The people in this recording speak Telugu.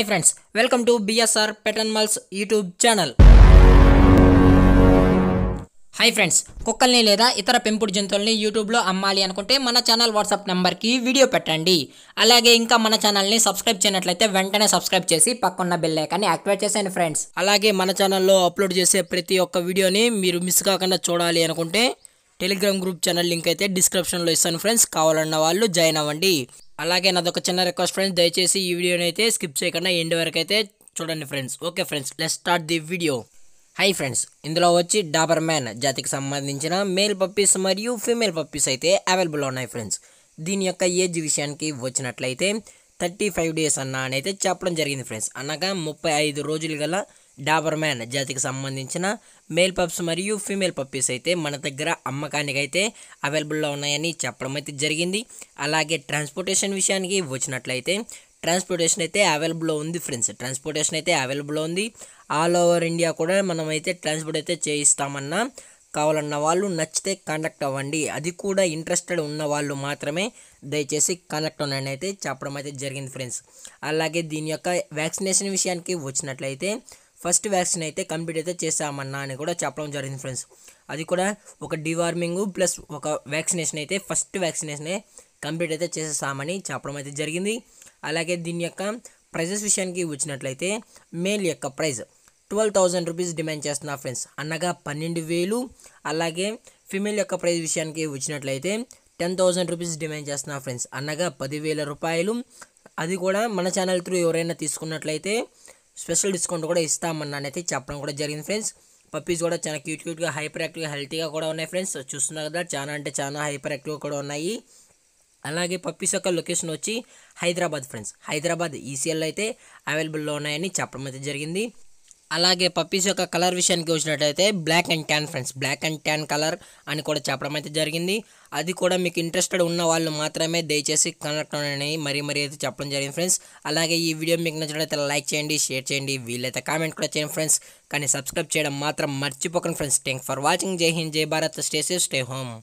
hi friends welcome to BSR pet animals YouTube channel hi friends కుక్కల్ని లేదా ఇతర పెంపుడు జంతువుల్ని యూట్యూబ్లో అమ్మాలి అనుకుంటే మన ఛానల్ వాట్సాప్ నెంబర్కి వీడియో పెట్టండి అలాగే ఇంకా మన ఛానల్ని సబ్స్క్రైబ్ చేయనట్లయితే వెంటనే సబ్స్క్రైబ్ చేసి పక్కన్న బెల్ ఐకాన్ని యాక్టివేట్ చేసేయండి ఫ్రెండ్స్ అలాగే మన ఛానల్లో అప్లోడ్ చేసే ప్రతి ఒక్క వీడియోని మీరు మిస్ కాకుండా చూడాలి అనుకుంటే టెలిగ్రామ్ గ్రూప్ ఛానల్ లింక్ అయితే డిస్క్రిప్షన్లో ఇస్తాను ఫ్రెండ్స్ కావాలన్న వాళ్ళు జాయిన్ అవ్వండి అలాగే నాదొక చిన్న రిక్వెస్ట్ ఫ్రెండ్స్ దయచేసి ఈ వీడియోని అయితే స్కిప్ చేయకుండా ఎండ్ వరకు అయితే చూడండి friends okay friends let start the video hi friends ఇందులో వచ్చి డాబర్ మ్యాన్ జాతికి సంబంధించిన మేల్ పప్పీస్ మరియు ఫీమేల్ పప్పీస్ అయితే అవైలబుల్ ఉన్నాయి ఫ్రెండ్స్ దీని యొక్క ఏజ్ విషయానికి వచ్చినట్లయితే థర్టీ ఫైవ్ డేస్ అన్న అని అయితే చెప్పడం జరిగింది ఫ్రెండ్స్ అనగా ముప్పై ఐదు రోజులు గల డాబర్ మ్యాన్ జాతికి సంబంధించిన మేల్ పప్స్ మరియు ఫీమేల్ పప్పీస్ అయితే మన దగ్గర అమ్మకానికి అయితే అవైలబుల్లో ఉన్నాయని చెప్పడం అయితే జరిగింది అలాగే ట్రాన్స్పోర్టేషన్ విషయానికి వచ్చినట్లయితే ట్రాన్స్పోర్టేషన్ అయితే అవైలబుల్లో ఉంది ఫ్రెండ్స్ ట్రాన్స్పోర్టేషన్ అయితే అవైలబుల్లో ఉంది ఆల్ ఓవర్ ఇండియా కూడా మనమైతే ట్రాన్స్పోర్ట్ అయితే చేయిస్తామన్న కావాలన్న వాళ్ళు నచ్చితే కాంటాక్ట్ అవ్వండి అది కూడా ఇంట్రెస్టెడ్ ఉన్న వాళ్ళు మాత్రమే దయచేసి కాంటాక్ట్ అవ్వండి అయితే చెప్పడం అయితే జరిగింది ఫ్రెండ్స్ అలాగే దీని యొక్క వ్యాక్సినేషన్ విషయానికి వచ్చినట్లయితే ఫస్ట్ వ్యాక్సిన్ అయితే కంప్లీట్ అయితే చేసామన్నా అని కూడా చెప్పడం జరిగింది ఫ్రెండ్స్ అది కూడా ఒక డివార్మింగ్ ప్లస్ ఒక వ్యాక్సినేషన్ అయితే ఫస్ట్ వ్యాక్సినేషనే కంప్లీట్ అయితే చేసేసామని చెప్పడం అయితే జరిగింది అలాగే దీని యొక్క ప్రైజెస్ విషయానికి వచ్చినట్లయితే మేల్ యొక్క price twelve thousand rupees demand చేస్తున్నా ఫ్రెండ్స్ అనగా పన్నెండు వేలు అలాగే ఫిమేల్ యొక్క ప్రైస్ విషయానికి వచ్చినట్లయితే టెన్ థౌజండ్ రూపీస్ డిమాండ్ చేస్తున్నా ఫ్రెండ్స్ అనగా పదివేల రూపాయలు అది కూడా మన ఛానల్ త్రూ ఎవరైనా తీసుకున్నట్లయితే స్పెషల్ డిస్కౌంట్ కూడా ఇస్తామన్నాను అయితే చెప్పడం కూడా జరిగింది ఫ్రెండ్స్ పప్పీస్ కూడా చాలా క్యూట్ క్యూట్గా హైపర్ యాక్టివ్గా హెల్తీగా కూడా ఉన్నాయి ఫ్రెండ్స్ చూస్తున్నారు కదా చాలా అంటే చాలా హైపర్ యాక్టివ్గా కూడా ఉన్నాయి అలాగే పప్పీస్ యొక్క లొకేషన్ వచ్చి Hyderabad friends Hyderabad ECL e అయితే అవైలబుల్లో ఉన్నాయని చెప్పడం అయితే జరిగింది అలాగే పప్పీస్ యొక్క కలర్ విషయానికి వచ్చినట్టయితే black and tan friends black and tan colour అని కూడా చెప్పడం అయితే జరిగింది అది కూడా మీకు ఇంట్రెస్టెడ్ ఉన్న వాళ్ళు మాత్రమే దయచేసి కనెక్ట్ అవ్వండి మరీ మరీ అయితే చెప్పడం జరిగింది ఫ్రెండ్స్ అలాగే ఈ వీడియో మీకు నచ్చినట్లయితే లైక్ చేయండి షేర్ చేయండి వీలైతే కామెంట్ కూడా చేయండి ఫ్రెండ్స్ కానీ సబ్స్క్రైబ్ చేయడం మాత్రం మర్చిపోకండి friends thank for watching Jai Hind Jai Bharat stay safe stay home